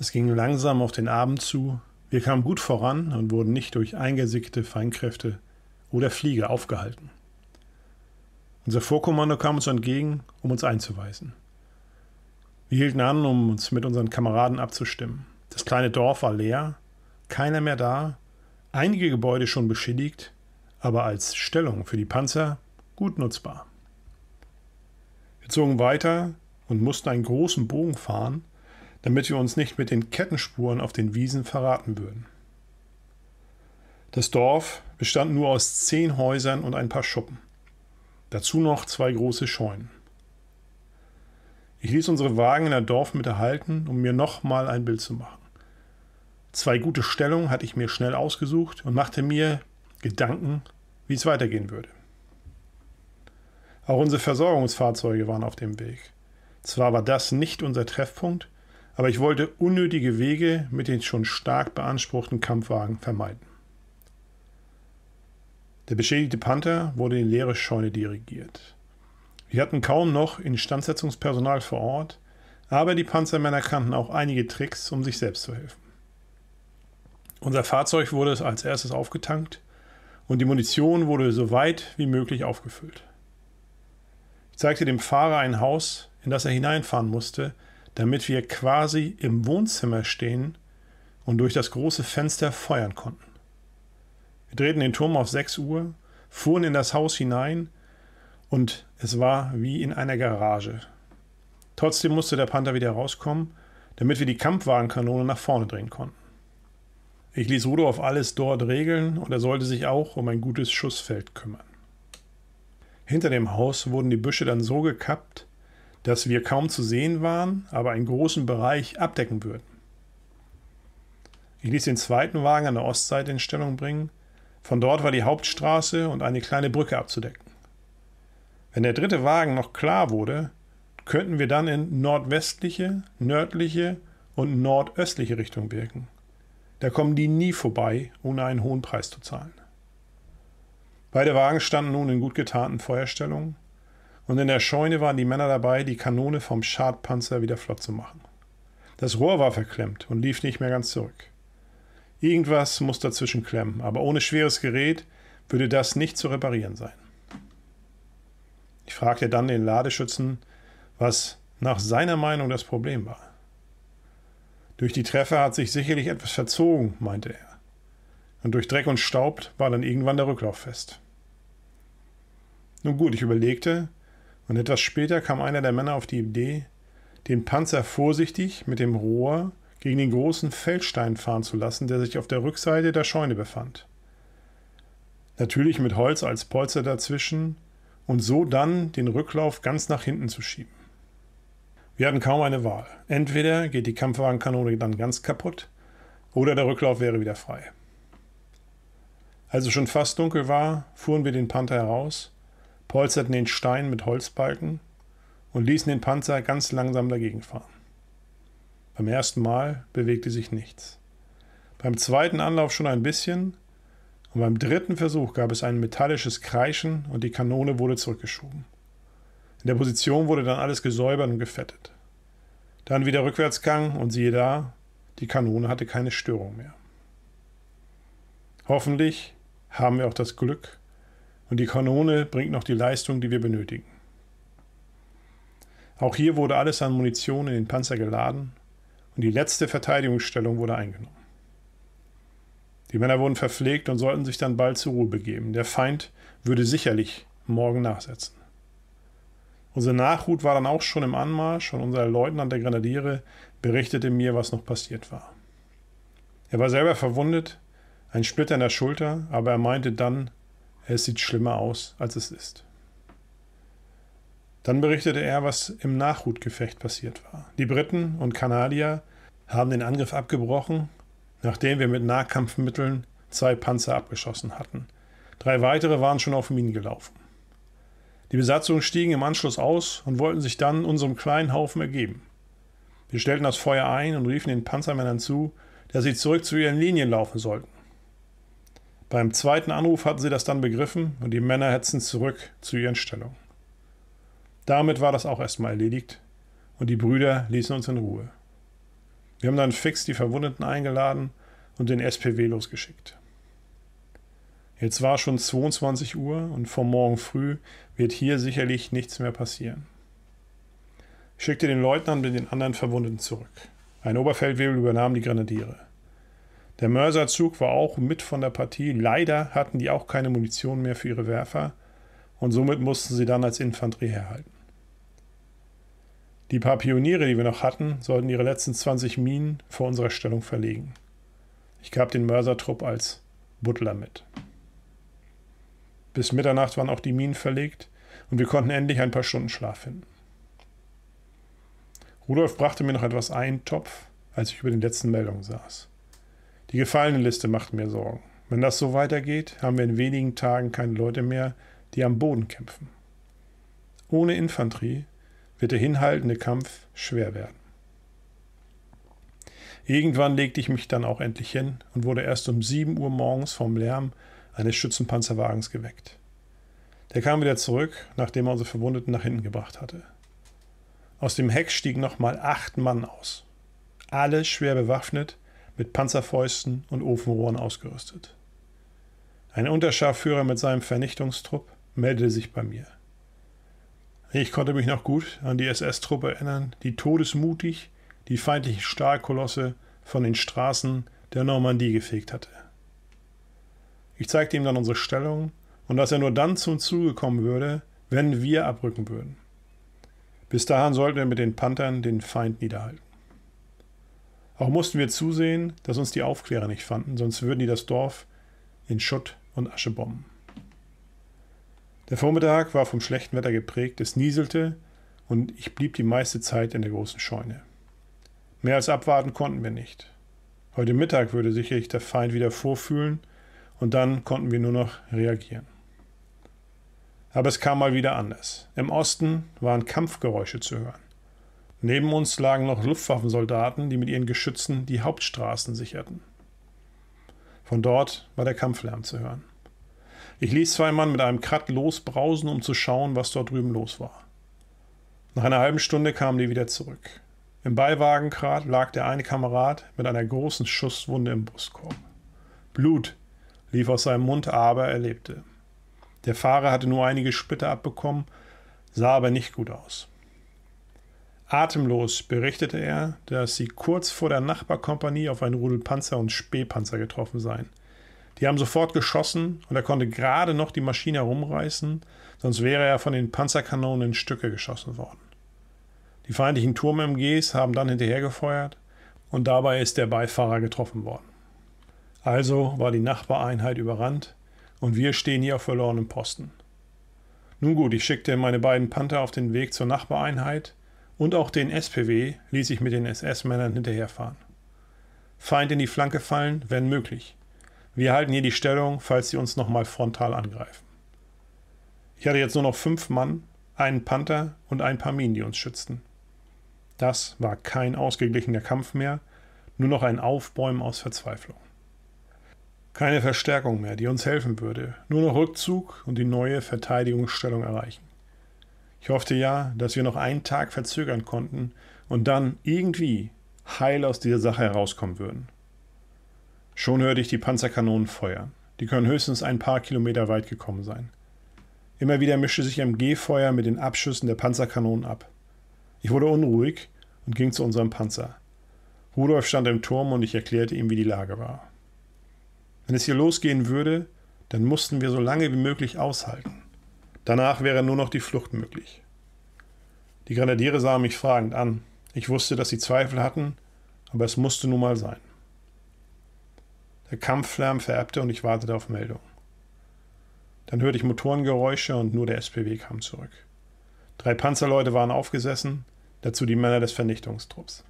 Es ging langsam auf den Abend zu, wir kamen gut voran und wurden nicht durch eingesickte Feinkräfte oder Fliege aufgehalten. Unser Vorkommando kam uns entgegen, um uns einzuweisen. Wir hielten an, um uns mit unseren Kameraden abzustimmen. Das kleine Dorf war leer, keiner mehr da, einige Gebäude schon beschädigt, aber als Stellung für die Panzer gut nutzbar. Wir zogen weiter und mussten einen großen Bogen fahren, damit wir uns nicht mit den Kettenspuren auf den Wiesen verraten würden. Das Dorf bestand nur aus zehn Häusern und ein paar Schuppen. Dazu noch zwei große Scheunen. Ich ließ unsere Wagen in der Dorfmitte halten, um mir nochmal ein Bild zu machen. Zwei gute Stellungen hatte ich mir schnell ausgesucht und machte mir Gedanken, wie es weitergehen würde. Auch unsere Versorgungsfahrzeuge waren auf dem Weg. Zwar war das nicht unser Treffpunkt, aber ich wollte unnötige Wege mit den schon stark beanspruchten Kampfwagen vermeiden. Der beschädigte Panther wurde in leere Scheune dirigiert. Wir hatten kaum noch Instandsetzungspersonal vor Ort, aber die Panzermänner kannten auch einige Tricks, um sich selbst zu helfen. Unser Fahrzeug wurde als erstes aufgetankt und die Munition wurde so weit wie möglich aufgefüllt. Ich zeigte dem Fahrer ein Haus, in das er hineinfahren musste, damit wir quasi im Wohnzimmer stehen und durch das große Fenster feuern konnten. Wir drehten den Turm auf 6 Uhr, fuhren in das Haus hinein und es war wie in einer Garage. Trotzdem musste der Panther wieder rauskommen, damit wir die Kampfwagenkanone nach vorne drehen konnten. Ich ließ Rudolf alles dort regeln und er sollte sich auch um ein gutes Schussfeld kümmern. Hinter dem Haus wurden die Büsche dann so gekappt, dass wir kaum zu sehen waren, aber einen großen Bereich abdecken würden. Ich ließ den zweiten Wagen an der Ostseite in Stellung bringen. Von dort war die Hauptstraße und eine kleine Brücke abzudecken. Wenn der dritte Wagen noch klar wurde, könnten wir dann in nordwestliche, nördliche und nordöstliche Richtung wirken. Da kommen die nie vorbei, ohne einen hohen Preis zu zahlen. Beide Wagen standen nun in gut getarnten Feuerstellungen und in der Scheune waren die Männer dabei, die Kanone vom Schadpanzer wieder flott zu machen. Das Rohr war verklemmt und lief nicht mehr ganz zurück. Irgendwas muss dazwischen klemmen, aber ohne schweres Gerät würde das nicht zu reparieren sein. Ich fragte dann den Ladeschützen, was nach seiner Meinung das Problem war. Durch die Treffer hat sich sicherlich etwas verzogen, meinte er. Und durch Dreck und Staub war dann irgendwann der Rücklauf fest. Nun gut, ich überlegte, und etwas später kam einer der Männer auf die Idee, den Panzer vorsichtig mit dem Rohr gegen den großen Feldstein fahren zu lassen, der sich auf der Rückseite der Scheune befand. Natürlich mit Holz als Polster dazwischen und so dann den Rücklauf ganz nach hinten zu schieben. Wir hatten kaum eine Wahl. Entweder geht die Kampfwagenkanone dann ganz kaputt oder der Rücklauf wäre wieder frei. Als es schon fast dunkel war, fuhren wir den Panther heraus polsterten den Stein mit Holzbalken und ließen den Panzer ganz langsam dagegen fahren. Beim ersten Mal bewegte sich nichts. Beim zweiten Anlauf schon ein bisschen und beim dritten Versuch gab es ein metallisches Kreischen und die Kanone wurde zurückgeschoben. In der Position wurde dann alles gesäubert und gefettet. Dann wieder Rückwärtsgang und siehe da, die Kanone hatte keine Störung mehr. Hoffentlich haben wir auch das Glück, und die Kanone bringt noch die Leistung, die wir benötigen. Auch hier wurde alles an Munition in den Panzer geladen und die letzte Verteidigungsstellung wurde eingenommen. Die Männer wurden verpflegt und sollten sich dann bald zur Ruhe begeben. Der Feind würde sicherlich morgen nachsetzen. Unsere Nachhut war dann auch schon im Anmarsch und unser Leutnant der Grenadiere berichtete mir, was noch passiert war. Er war selber verwundet, ein Splitter in der Schulter, aber er meinte dann, es sieht schlimmer aus, als es ist. Dann berichtete er, was im Nachhutgefecht passiert war. Die Briten und Kanadier haben den Angriff abgebrochen, nachdem wir mit Nahkampfmitteln zwei Panzer abgeschossen hatten. Drei weitere waren schon auf Minen gelaufen. Die Besatzungen stiegen im Anschluss aus und wollten sich dann unserem kleinen Haufen ergeben. Wir stellten das Feuer ein und riefen den Panzermännern zu, dass sie zurück zu ihren Linien laufen sollten. Beim zweiten Anruf hatten sie das dann begriffen und die Männer hetzten zurück zu ihren Stellungen. Damit war das auch erstmal erledigt und die Brüder ließen uns in Ruhe. Wir haben dann fix die Verwundeten eingeladen und den SPW losgeschickt. Jetzt war schon 22 Uhr und vor Morgen früh wird hier sicherlich nichts mehr passieren. Ich schickte den Leutnant mit den anderen Verwundeten zurück. Ein Oberfeldwebel übernahm die Grenadiere. Der Mörserzug war auch mit von der Partie. Leider hatten die auch keine Munition mehr für ihre Werfer und somit mussten sie dann als Infanterie herhalten. Die paar Pioniere, die wir noch hatten, sollten ihre letzten 20 Minen vor unserer Stellung verlegen. Ich gab den Mörsertrupp als Butler mit. Bis Mitternacht waren auch die Minen verlegt und wir konnten endlich ein paar Stunden Schlaf finden. Rudolf brachte mir noch etwas einen Topf, als ich über den letzten Meldungen saß. Die Gefallenenliste macht mir Sorgen. Wenn das so weitergeht, haben wir in wenigen Tagen keine Leute mehr, die am Boden kämpfen. Ohne Infanterie wird der hinhaltende Kampf schwer werden. Irgendwann legte ich mich dann auch endlich hin und wurde erst um 7 Uhr morgens vom Lärm eines Schützenpanzerwagens geweckt. Der kam wieder zurück, nachdem er unsere Verwundeten nach hinten gebracht hatte. Aus dem Heck stiegen nochmal acht Mann aus. Alle schwer bewaffnet mit Panzerfäusten und Ofenrohren ausgerüstet. Ein Unterscharführer mit seinem Vernichtungstrupp meldete sich bei mir. Ich konnte mich noch gut an die SS-Truppe erinnern, die todesmutig die feindlichen Stahlkolosse von den Straßen der Normandie gefegt hatte. Ich zeigte ihm dann unsere Stellung und dass er nur dann zum Zuge kommen würde, wenn wir abrücken würden. Bis dahin sollten wir mit den Panthern den Feind niederhalten. Auch mussten wir zusehen, dass uns die Aufklärer nicht fanden, sonst würden die das Dorf in Schutt und Asche bomben. Der Vormittag war vom schlechten Wetter geprägt, es nieselte und ich blieb die meiste Zeit in der großen Scheune. Mehr als abwarten konnten wir nicht. Heute Mittag würde sicherlich der Feind wieder vorfühlen und dann konnten wir nur noch reagieren. Aber es kam mal wieder anders. Im Osten waren Kampfgeräusche zu hören. Neben uns lagen noch Luftwaffensoldaten, die mit ihren Geschützen die Hauptstraßen sicherten. Von dort war der Kampflärm zu hören. Ich ließ zwei Mann mit einem Krat losbrausen, um zu schauen, was dort drüben los war. Nach einer halben Stunde kamen die wieder zurück. Im Beiwagenkrat lag der eine Kamerad mit einer großen Schusswunde im Brustkorb. Blut lief aus seinem Mund, aber er lebte. Der Fahrer hatte nur einige Splitter abbekommen, sah aber nicht gut aus. Atemlos berichtete er, dass sie kurz vor der Nachbarkompanie auf einen Rudel Panzer und Spähpanzer getroffen seien. Die haben sofort geschossen und er konnte gerade noch die Maschine herumreißen, sonst wäre er von den Panzerkanonen in Stücke geschossen worden. Die feindlichen Turm-MGs haben dann hinterhergefeuert und dabei ist der Beifahrer getroffen worden. Also war die Nachbareinheit überrannt und wir stehen hier auf verlorenem Posten. Nun gut, ich schickte meine beiden Panther auf den Weg zur Nachbareinheit und auch den SPW ließ ich mit den SS-Männern hinterherfahren. Feind in die Flanke fallen, wenn möglich. Wir halten hier die Stellung, falls sie uns nochmal frontal angreifen. Ich hatte jetzt nur noch fünf Mann, einen Panther und ein paar Minen, die uns schützten. Das war kein ausgeglichener Kampf mehr, nur noch ein Aufbäumen aus Verzweiflung. Keine Verstärkung mehr, die uns helfen würde, nur noch Rückzug und die neue Verteidigungsstellung erreichen. Ich hoffte ja, dass wir noch einen Tag verzögern konnten und dann irgendwie heil aus dieser Sache herauskommen würden. Schon hörte ich die Panzerkanonen feuern. Die können höchstens ein paar Kilometer weit gekommen sein. Immer wieder mischte sich MG-Feuer mit den Abschüssen der Panzerkanonen ab. Ich wurde unruhig und ging zu unserem Panzer. Rudolf stand im Turm und ich erklärte ihm, wie die Lage war. Wenn es hier losgehen würde, dann mussten wir so lange wie möglich aushalten. Danach wäre nur noch die Flucht möglich. Die Grenadiere sahen mich fragend an. Ich wusste, dass sie Zweifel hatten, aber es musste nun mal sein. Der Kampfflärm vererbte und ich wartete auf Meldung. Dann hörte ich Motorengeräusche und nur der SPW kam zurück. Drei Panzerleute waren aufgesessen, dazu die Männer des Vernichtungstrupps.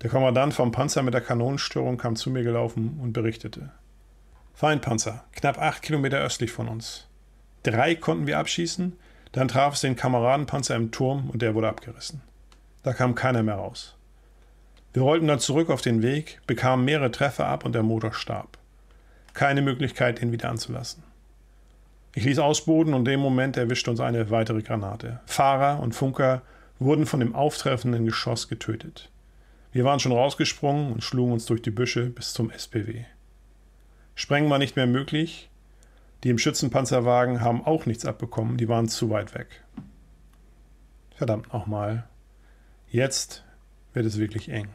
Der Kommandant vom Panzer mit der Kanonenstörung kam zu mir gelaufen und berichtete. Feindpanzer, knapp acht Kilometer östlich von uns. Drei konnten wir abschießen, dann traf es den Kameradenpanzer im Turm und der wurde abgerissen. Da kam keiner mehr raus. Wir rollten dann zurück auf den Weg, bekamen mehrere Treffer ab und der Motor starb. Keine Möglichkeit, ihn wieder anzulassen. Ich ließ ausboden und in dem Moment erwischte uns eine weitere Granate. Fahrer und Funker wurden von dem auftreffenden Geschoss getötet. Wir waren schon rausgesprungen und schlugen uns durch die Büsche bis zum SPW. Sprengen war nicht mehr möglich, die im Schützenpanzerwagen haben auch nichts abbekommen, die waren zu weit weg. Verdammt nochmal. Jetzt wird es wirklich eng.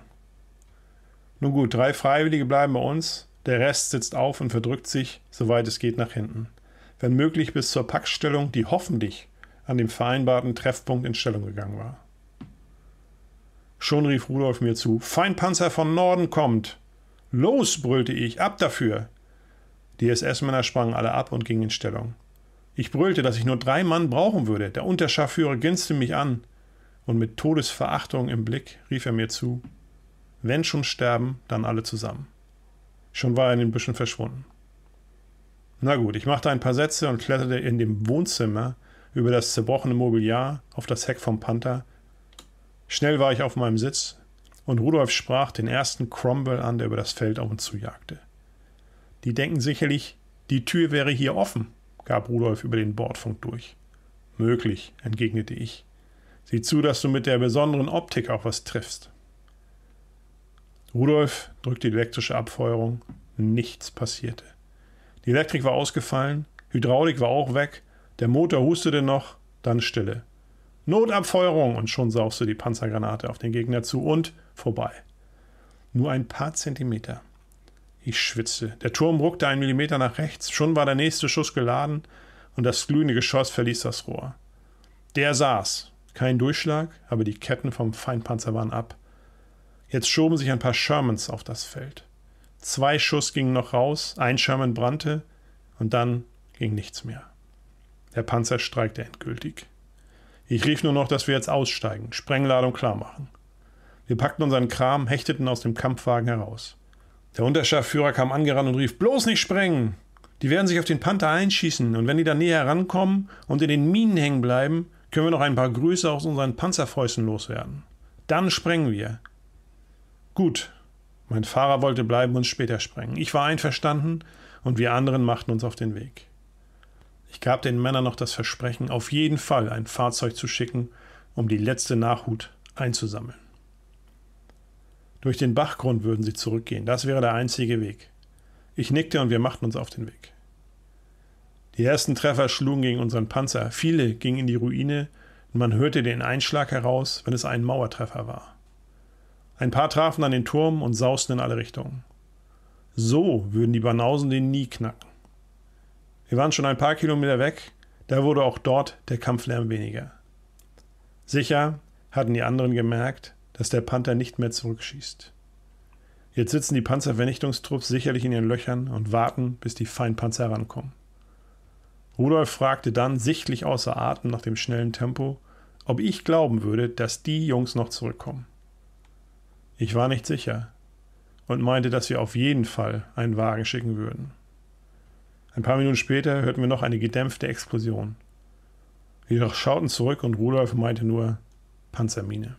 Nun gut, drei Freiwillige bleiben bei uns, der Rest sitzt auf und verdrückt sich, soweit es geht, nach hinten. Wenn möglich bis zur Packstellung, die hoffentlich an dem vereinbarten Treffpunkt in Stellung gegangen war. Schon rief Rudolf mir zu: Feinpanzer von Norden kommt! Los! brüllte ich, ab dafür! Die SS-Männer sprangen alle ab und gingen in Stellung. Ich brüllte, dass ich nur drei Mann brauchen würde. Der Unterscharführer ginste mich an und mit Todesverachtung im Blick rief er mir zu: Wenn schon sterben, dann alle zusammen. Schon war er in den Büschen verschwunden. Na gut, ich machte ein paar Sätze und kletterte in dem Wohnzimmer über das zerbrochene Mobiliar auf das Heck vom Panther. Schnell war ich auf meinem Sitz und Rudolf sprach den ersten Cromwell an, der über das Feld auf uns zujagte. Die denken sicherlich, die Tür wäre hier offen, gab Rudolf über den Bordfunk durch. Möglich, entgegnete ich. Sieh zu, dass du mit der besonderen Optik auch was triffst. Rudolf drückte die elektrische Abfeuerung. Nichts passierte. Die Elektrik war ausgefallen, Hydraulik war auch weg, der Motor hustete noch, dann Stille. Notabfeuerung und schon sauste die Panzergranate auf den Gegner zu und vorbei. Nur ein paar Zentimeter. Ich schwitzte. Der Turm ruckte einen Millimeter nach rechts, schon war der nächste Schuss geladen und das glühende Geschoss verließ das Rohr. Der saß. Kein Durchschlag, aber die Ketten vom Feindpanzer waren ab. Jetzt schoben sich ein paar Shermans auf das Feld. Zwei Schuss gingen noch raus, ein Sherman brannte und dann ging nichts mehr. Der Panzer streikte endgültig. Ich rief nur noch, dass wir jetzt aussteigen, Sprengladung klar machen. Wir packten unseren Kram, hechteten aus dem Kampfwagen heraus. Der Unterscharführer kam angerannt und rief: Bloß nicht sprengen! Die werden sich auf den Panther einschießen und wenn die dann näher herankommen und in den Minen hängen bleiben, können wir noch ein paar Grüße aus unseren Panzerfäusten loswerden. Dann sprengen wir. Gut. Mein Fahrer wollte bleiben und später sprengen. Ich war einverstanden und wir anderen machten uns auf den Weg. Ich gab den Männern noch das Versprechen, auf jeden Fall ein Fahrzeug zu schicken, um die letzte Nachhut einzusammeln. Durch den Bachgrund würden sie zurückgehen. Das wäre der einzige Weg. Ich nickte und wir machten uns auf den Weg. Die ersten Treffer schlugen gegen unseren Panzer. Viele gingen in die Ruine und man hörte den Einschlag heraus, wenn es ein Mauertreffer war. Ein paar trafen an den Turm und sausten in alle Richtungen. So würden die Banausen den nie knacken. Wir waren schon ein paar Kilometer weg, da wurde auch dort der Kampflärm weniger. Sicher hatten die anderen gemerkt, dass der Panther nicht mehr zurückschießt. Jetzt sitzen die Panzervernichtungstrupps sicherlich in ihren Löchern und warten, bis die Feindpanzer herankommen. Rudolf fragte dann, sichtlich außer Atem nach dem schnellen Tempo, ob ich glauben würde, dass die Jungs noch zurückkommen. Ich war nicht sicher und meinte, dass wir auf jeden Fall einen Wagen schicken würden. Ein paar Minuten später hörten wir noch eine gedämpfte Explosion. Wir schauten zurück und Rudolf meinte nur Panzermine.